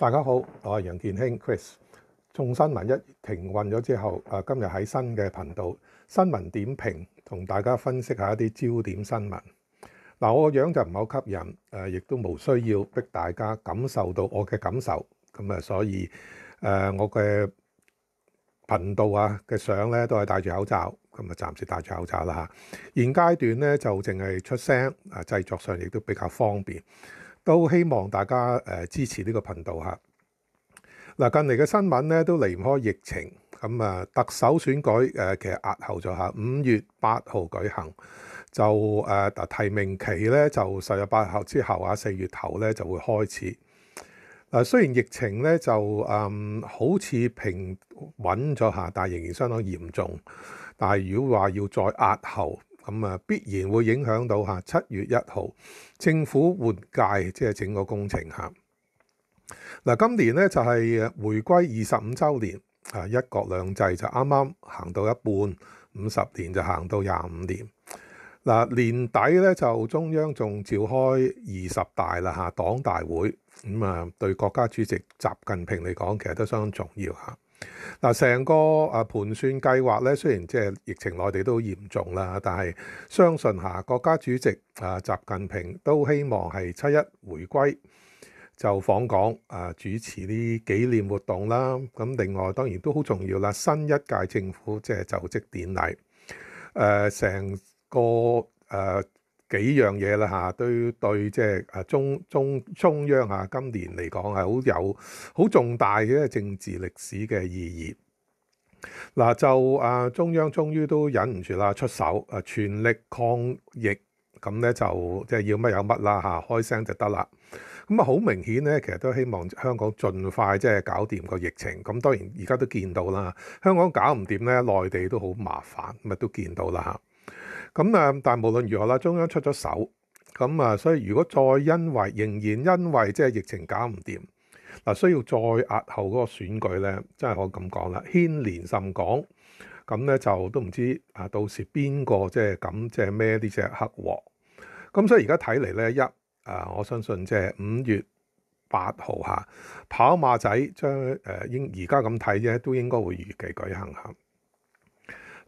大家好，我系杨健兴 Chris。众新闻一停运咗之后，啊，今日喺新嘅频道新闻点评，同大家分析下一啲焦点新闻。嗱，我个样就唔好吸引，诶，亦都冇需要逼大家感受到我嘅感受。咁啊，所以诶，我嘅频道啊嘅相咧都系戴住口罩，咁啊暂时戴住口罩啦吓。现阶段咧就净系出声，啊，制作上亦都比较方便。都希望大家誒支持呢個頻道嚇。嗱，近嚟嘅新聞咧都離唔開疫情，咁啊特首選舉誒其實押後咗嚇，五月八號舉行就誒提名期咧就十月八號之後啊，四月頭咧就會開始。嗱，雖然疫情咧就嗯好似平穩咗下，但仍然相當嚴重。但係如果話要再押後，咁啊，必然會影響到嚇。七月一號，政府活界即係整個工程嚇。嗱，今年咧就係回歸二十五週年啊，一國兩制就啱啱行到一半，五十年就行到廿五年。嗱，年底咧就中央仲召開二十大啦嚇，黨大會咁啊，對國家主席習近平嚟講，其實都相當重要嚇。嗱，成个诶盘算计划咧，虽然即系疫情内地都严重啦，但系相信下国家主席啊习近平都希望系七一回归就访港啊主持呢纪念活动啦。咁另外当然都好重要啦，新一届政府即系就职典礼诶，成个诶。幾樣嘢啦嚇，對對即係啊中中中央啊，今年嚟講係好有好重大嘅政治歷史嘅意義。嗱就啊中央終於都忍唔住啦，出手啊全力抗疫，咁咧就即係要乜有乜啦嚇，開聲就得啦。咁啊好明顯咧，其實都希望香港盡快即係搞掂個疫情。咁當然而家都見到啦，香港搞唔掂咧，內地都好麻煩，咁啊都見到啦嚇。咁啊！但係無論如何啦，中央出咗手，咁啊，所以如果再因為仍然因為即係疫情搞唔掂，嗱，需要再押後嗰個選舉咧，真係以咁講啦，牽連甚廣，咁咧就都唔知啊，到時邊個即係咁即係孭啲石黑鍋？咁所以而家睇嚟咧，一啊，我相信即係五月八號嚇跑馬仔將誒應而家咁睇啫，都應該會預期舉行嚇。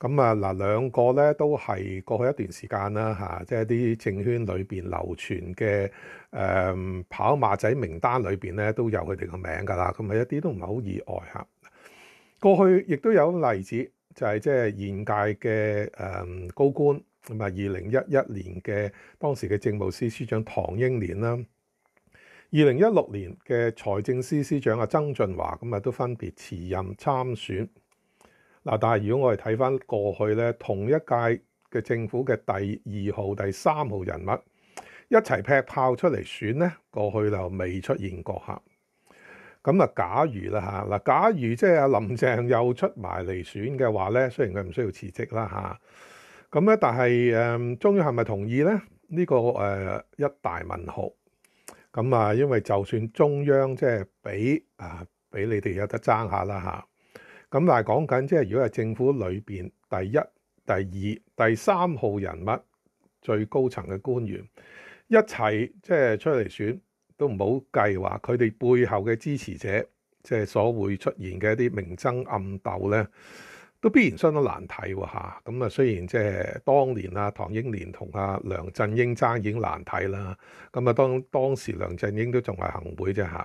咁啊嗱，兩個咧都係過去一段時間啦嚇，即係啲政圈裏邊流傳嘅誒跑馬仔名單裏邊咧都有佢哋個名㗎啦，咁咪一啲都唔係好意外嚇。過去亦都有例子，就係即係現屆嘅誒高官，咁啊，二零一一年嘅當時嘅政務司司長唐英年啦，二零一六年嘅財政司司長阿曾俊華，咁啊都分別辭任參選。嗱，但係如果我哋睇翻過去咧，同一屆嘅政府嘅第二號、第三號人物一齊劈炮出嚟選咧，過去就未出現過客。咁啊，假如啦嚇，嗱，假如即係阿林鄭又出埋嚟選嘅話咧，雖然佢唔需要辭職啦嚇，咁咧，但係誒中央係咪同意咧？呢個誒一大問號。咁啊，因為就算中央即係俾啊俾你哋有得爭下啦嚇。咁但係講緊，即係如果係政府裏邊第一、第二、第三號人物，最高層嘅官員一齊即係出嚟選，都唔好計話佢哋背後嘅支持者，即係所會出現嘅一啲明爭暗鬥咧，都必然相當難睇喎嚇。咁啊，雖然即係當年啊，唐英年同阿梁振英爭已經難睇啦。咁啊，當當時梁振英都仲係行會啫俠。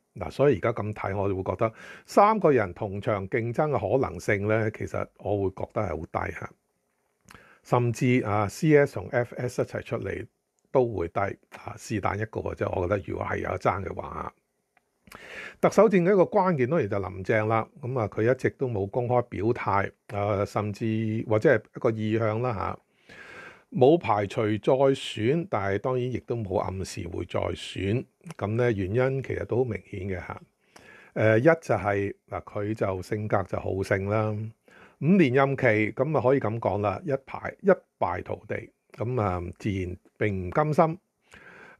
嗱，所以而家咁睇，我就會覺得三個人同場競爭嘅可能性咧，其實我會覺得係好低嚇，甚至啊，CS 同 FS 一齊出嚟都會低嚇，是但一個啫。我覺得如果係有爭嘅話，特首戰嘅一個關鍵當然就林鄭啦。咁啊，佢一直都冇公開表態，啊，甚至或者係一個意向啦嚇。冇排除再選，但係當然亦都冇暗示會再選。咁咧原因其實都好明顯嘅嚇。誒一就係嗱，佢就性格就好勝啦。五年任期咁啊，可以咁講啦，一排一敗塗地。咁啊，自然並唔甘心。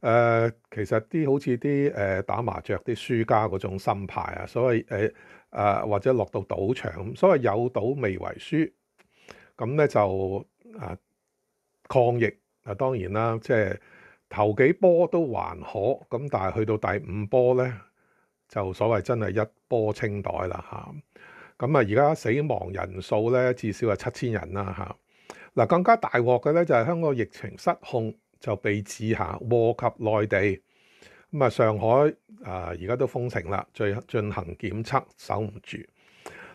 誒，其實啲好似啲誒打麻雀啲輸家嗰種心態啊，所謂誒啊或者落到賭場，所謂有賭未為輸。咁咧就啊～抗疫啊，當然啦，即係頭幾波都還可，咁但係去到第五波咧，就所謂真係一波清袋啦嚇。咁啊，而家死亡人數咧至少係七千人啦嚇。嗱，更加大鑊嘅咧就係香港疫情失控就被指下禍及內地，咁啊上海啊而家都封城啦，最進行檢測守唔住。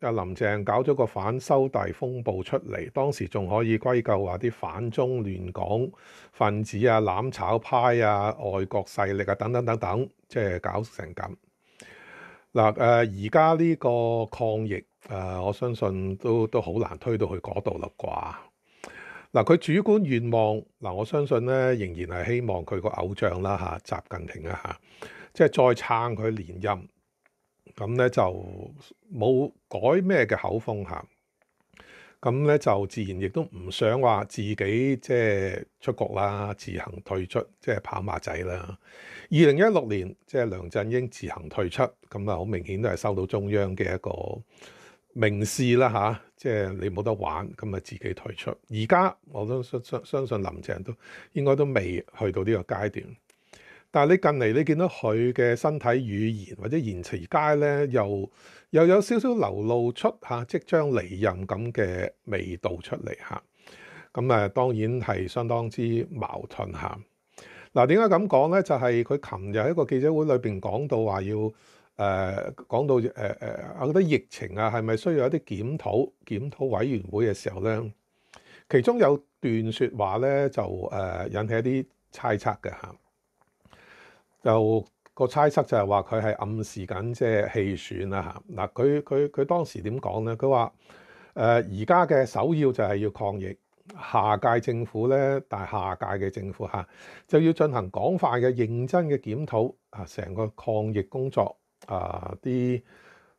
阿林郑搞咗个反修例风暴出嚟，当时仲可以归咎话啲反中乱港分子啊、攬炒派啊、外国势力啊等等等等，即系搞成咁。嗱，诶而家呢个抗疫诶，我相信都都好难推到去嗰度啦啩。嗱，佢主观愿望嗱，我相信咧仍然系希望佢个偶像啦吓，习近平啊吓，即系再撑佢连任。咁咧就冇改咩嘅口風嚇，咁咧就自然亦都唔想話自己即係出局啦，自行退出即係跑馬仔啦。二零一六年即係梁振英自行退出，咁啊好明顯都係收到中央嘅一個明示啦吓，即係你冇得玩，咁啊自己退出。而家我都相相相信林鄭都應該都未去到呢個階段。但係你近嚟你見到佢嘅身體語言或者言辭街咧，又又有少少流露出嚇即將離任咁嘅味道出嚟嚇。咁誒當然係相當之矛盾嚇。嗱，點解咁講咧？就係佢琴日喺個記者會裏邊講到話要誒講到誒誒，我覺得疫情啊係咪需要一啲檢討檢討委員會嘅時候咧？其中有段説話咧就誒引起一啲猜測嘅嚇。就個猜測就係話佢係暗示緊即係棄選啦嚇嗱佢佢佢當時點講咧？佢話誒而家嘅首要就係要抗疫，下屆政府咧，但係下屆嘅政府嚇就要進行廣泛嘅認真嘅檢討啊，成個抗疫工作啊，啲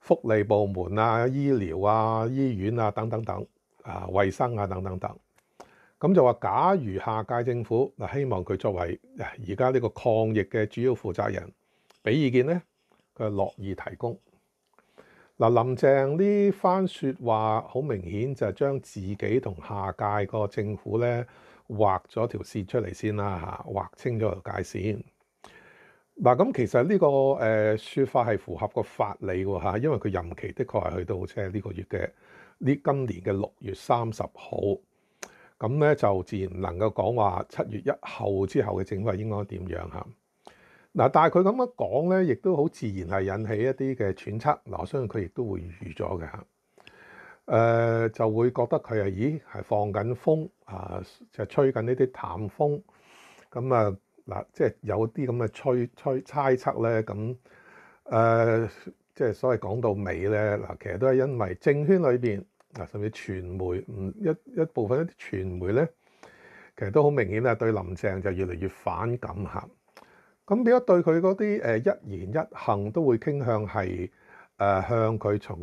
福利部門啊、醫療啊、醫院啊等等等啊、衞生啊等等等。咁就話，假如下屆政府嗱，希望佢作為而家呢個抗疫嘅主要負責人，俾意見咧，佢樂意提供。嗱，林鄭呢番説話好明顯就係將自己同下屆個政府咧畫咗條線出嚟先啦嚇，畫清咗條界線。嗱，咁其實呢個誒説法係符合個法理喎因為佢任期的確係去到即係呢個月嘅呢今年嘅六月三十號。咁咧就自然能夠講話七月一後之後嘅政府應該點樣嚇嗱，但係佢咁樣講咧，亦都好自然係引起一啲嘅揣測嗱，相信佢亦都會預咗嘅嚇誒，就會覺得佢係咦係放緊風啊，就吹緊呢啲淡風咁啊嗱，即係有啲咁嘅吹吹猜測咧咁誒，即係所謂講到尾咧嗱，其實都係因為證券裏邊。啊，甚至傳媒，唔一一部分一啲傳媒咧，其實都好明顯啊，對林鄭就越嚟越反感嚇。咁變咗對佢嗰啲誒一言一行都會傾向係誒向佢從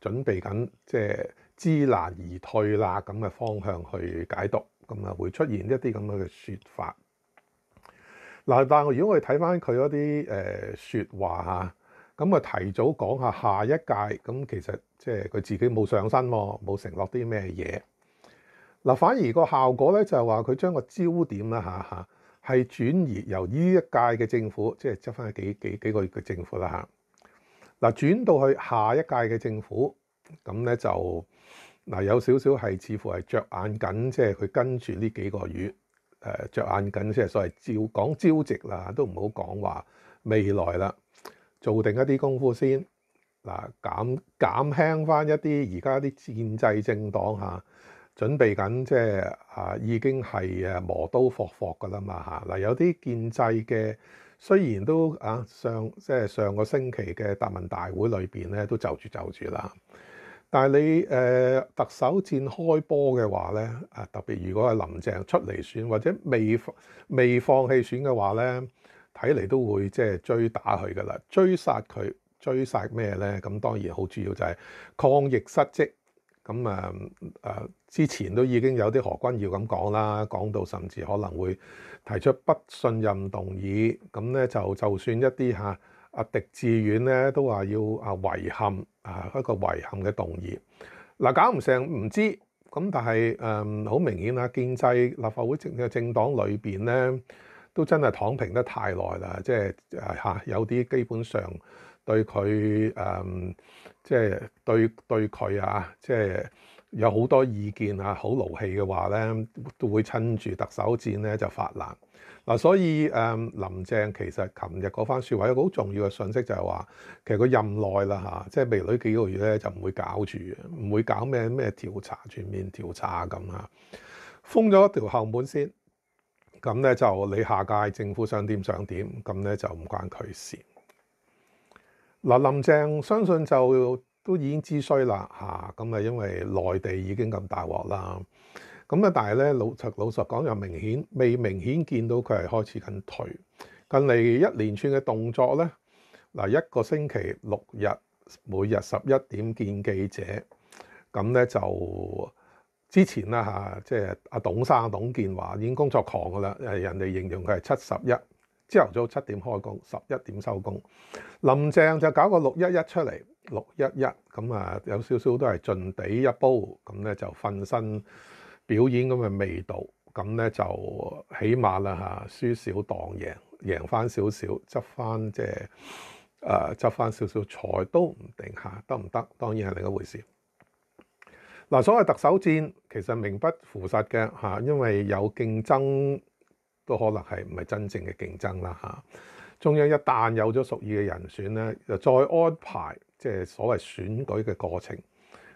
準備緊即係知難而退啦咁嘅方向去解讀，咁啊會出現一啲咁嘅説法。嗱，但係如果我哋睇翻佢嗰啲誒説話嚇。咁啊，提早講下下一屆咁，其實即係佢自己冇上身喎，冇承諾啲咩嘢。嗱，反而個效果咧就係話佢將個焦點啦嚇嚇，係轉移由呢一屆嘅政府，即係執翻幾幾幾個月嘅政府啦嚇。嗱，轉到去下一屆嘅政府，咁咧就嗱有少少係似乎係着眼緊，即係佢跟住呢幾個月誒着眼緊，即係所謂照講招夕啦，都唔好講話未來啦。做定一啲功夫先，嗱減減輕翻一啲而家啲建制政黨嚇，準備緊即係啊已經係誒磨刀霍霍㗎啦嘛嚇嗱有啲建制嘅雖然都啊上即係上個星期嘅答問大會裏邊咧都就住就住啦，但係你誒特首戰開波嘅話咧啊特別如果係林鄭出嚟選或者未放未放棄選嘅話咧。睇嚟都會即係追打佢噶啦，追殺佢，追殺咩咧？咁當然好主要就係抗疫失職。咁啊誒，之前都已經有啲何君耀咁講啦，講到甚至可能會提出不信任動議。咁咧就就算一啲嚇阿狄志遠咧都話要啊遺憾啊一個遺憾嘅動議。嗱搞唔成唔知咁，但係誒好明顯啊，建制立法會政嘅政黨裏邊咧。都真係躺平得太耐啦，即係誒有啲基本上對佢誒，即係對對佢啊，即係有好多意見啊，好勞氣嘅話咧，都會趁住特首戰咧就發難嗱。所以誒林鄭其實琴日嗰番説話有個好重要嘅訊息，就係話其實佢任耐啦嚇，即係未舉幾個月咧就唔會搞住，唔會搞咩咩調查全面調查咁啊，封咗一條後門線。咁咧就你下屆政府想點想點，咁咧就唔關佢事。嗱，林鄭相信就都已經知衰啦嚇，咁啊因為內地已經咁大鑊啦，咁啊但系咧老老實講又明顯未明顯見到佢係開始緊退。近嚟一連串嘅動作咧，嗱一個星期六日每日十一點見記者，咁咧就。之前啦嚇，即係阿董生董建華已經工作狂噶啦，誒人哋形容佢係七十一，朝頭早七點開工，十一點收工。林鄭就搞個六一一出嚟，六一一咁啊，有少少都係盡地一煲，咁咧就瞓身表演咁嘅味道，咁咧就起碼啦嚇，輸少當贏，贏翻少少，執翻即係誒執翻少少財都唔定下，得唔得？當然係另一回事。嗱，所謂特首戰其實名不符實嘅嚇，因為有競爭都可能係唔係真正嘅競爭啦嚇。中央一旦有咗屬意嘅人選咧，就再安排即係所謂選舉嘅過程。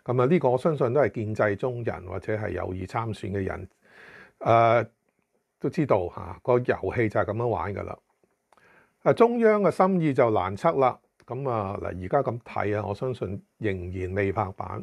咁啊，呢個我相信都係建制中人或者係有意參選嘅人，誒都知道嚇個遊戲就係咁樣玩噶啦。啊，中央嘅心意就難測啦。咁啊，嗱而家咁睇啊，我相信仍然未拍板。